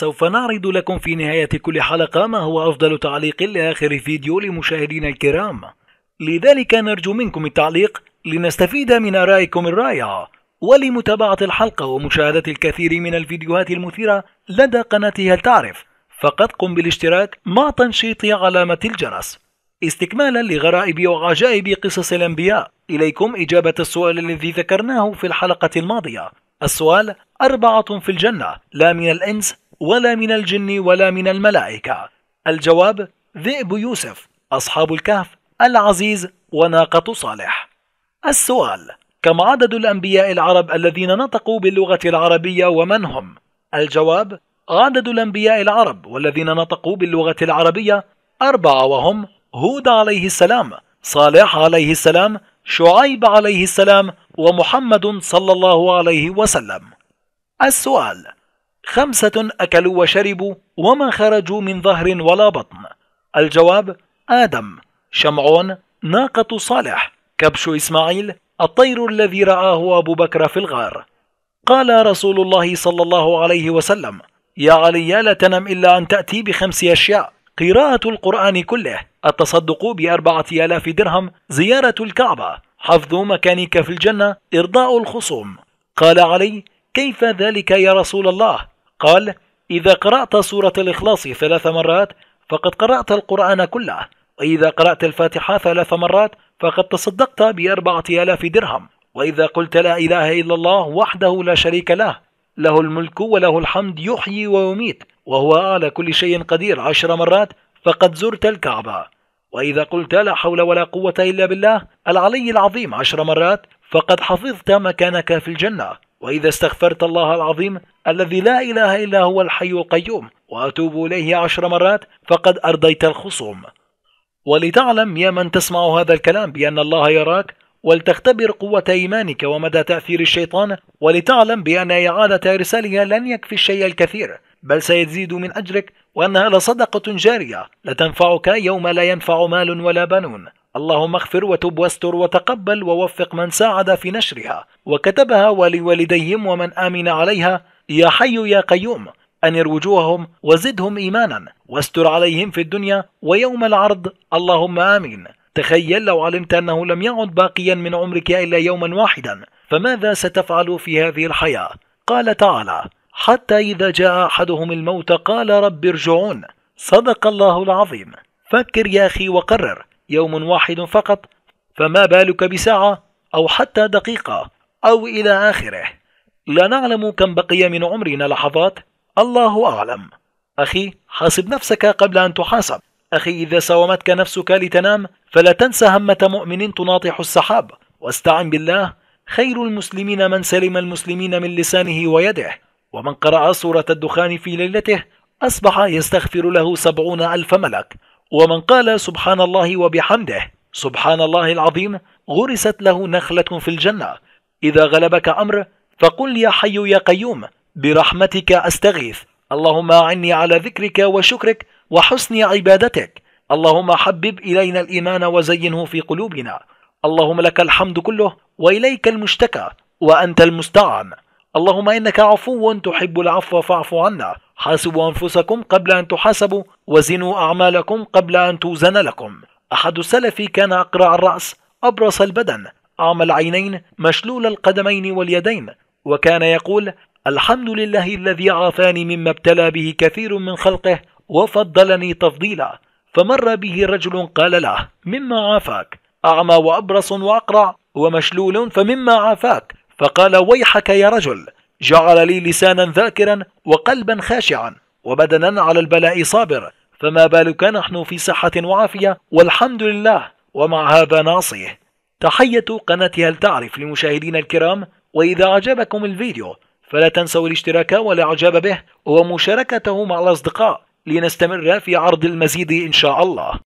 سوف نعرض لكم في نهاية كل حلقة ما هو أفضل تعليق لآخر فيديو لمشاهدينا الكرام لذلك نرجو منكم التعليق لنستفيد من آرائكم الرائعة ولمتابعة الحلقة ومشاهدة الكثير من الفيديوهات المثيرة لدى قناة هل تعرف فقد قم بالاشتراك مع تنشيط علامة الجرس استكمالا لغرائب وعجائب قصص الأنبياء إليكم إجابة السؤال الذي ذكرناه في الحلقة الماضية السؤال أربعة في الجنة لا من الإنس ولا من الجن ولا من الملائكة الجواب ذئب يوسف أصحاب الكهف العزيز وناقة صالح السؤال كم عدد الأنبياء العرب الذين نطقوا باللغة العربية ومن هم؟ الجواب عدد الأنبياء العرب والذين نطقوا باللغة العربية أربعة وهم هود عليه السلام صالح عليه السلام شعيب عليه السلام ومحمد صلى الله عليه وسلم السؤال خمسة أكلوا وشربوا وما خرجوا من ظهر ولا بطن الجواب آدم شمعون ناقة صالح كبش إسماعيل الطير الذي رآه أبو بكر في الغار قال رسول الله صلى الله عليه وسلم يا علي لا تنم إلا أن تأتي بخمس أشياء قراءة القرآن كله التصدق بأربعة آلاف درهم زيارة الكعبة حفظ مكانك في الجنة إرضاء الخصوم قال علي كيف ذلك يا رسول الله قال إذا قرأت سورة الإخلاص ثلاث مرات فقد قرأت القرآن كله وإذا قرأت الفاتحة ثلاث مرات فقد تصدقت بأربعة آلاف درهم وإذا قلت لا إله إلا الله وحده لا شريك له له الملك وله الحمد يحيي ويميت وهو على كل شيء قدير عشر مرات فقد زرت الكعبة وإذا قلت لا حول ولا قوة إلا بالله العلي العظيم عشر مرات فقد حفظت مكانك في الجنة وإذا استغفرت الله العظيم الذي لا إله إلا هو الحي القيوم وأتوب إليه عشر مرات فقد أرضيت الخصوم ولتعلم يا من تسمع هذا الكلام بأن الله يراك ولتختبر قوة إيمانك ومدى تأثير الشيطان ولتعلم بأن إعادة إرسالها لن يكفي الشيء الكثير بل سيزيد من أجرك وأنها لصدقة جارية لتنفعك يوم لا ينفع مال ولا بنون اللهم اغفر وتب واستر وتقبل ووفق من ساعد في نشرها وكتبها ولوالديهم ومن آمن عليها يا حي يا قيوم أنر وجوههم وزدهم إيمانا واستر عليهم في الدنيا ويوم العرض اللهم آمين تخيل لو علمت أنه لم يعد باقيا من عمرك إلا يوما واحدا فماذا ستفعل في هذه الحياة؟ قال تعالى حتى إذا جاء أحدهم الموت قال رب ارجعون صدق الله العظيم فكر يا أخي وقرر يوم واحد فقط فما بالك بساعة أو حتى دقيقة أو إلى آخره لا نعلم كم بقي من عمرنا لحظات الله أعلم أخي حاسب نفسك قبل أن تحاسب أخي إذا ساومتك نفسك لتنام فلا تنسى همة مؤمن تناطح السحاب واستعن بالله خير المسلمين من سلم المسلمين من لسانه ويده ومن قرأ سورة الدخان في ليلته أصبح يستغفر له سبعون ألف ملك ومن قال سبحان الله وبحمده سبحان الله العظيم غرست له نخلة في الجنة إذا غلبك أمر فقل يا حي يا قيوم برحمتك أستغيث اللهم أعني على ذكرك وشكرك وحسن عبادتك اللهم حبب إلينا الإيمان وزينه في قلوبنا اللهم لك الحمد كله وإليك المشتكى وأنت المستعان اللهم إنك عفو تحب العفو فاعف عنا حاسبوا أنفسكم قبل أن تحاسبوا وزنوا أعمالكم قبل أن توزن لكم أحد السلف كان أقرع الرأس أبرص البدن أعمى العينين مشلول القدمين واليدين وكان يقول الحمد لله الذي عافاني مما ابتلى به كثير من خلقه وفضلني تفضيلا فمر به رجل قال له مما عافاك أعمى وأبرص وأقرع ومشلول فمما عافاك فقال ويحك يا رجل جعل لي لسانا ذاكرا وقلبا خاشعا وبدنا على البلاء صابر فما بالك نحن في صحة وعافية والحمد لله ومع هذا نعصيه تحية قناة هل تعرف لمشاهدينا الكرام وإذا أعجبكم الفيديو فلا تنسوا الاشتراك والإعجاب به ومشاركته مع الأصدقاء لنستمر في عرض المزيد إن شاء الله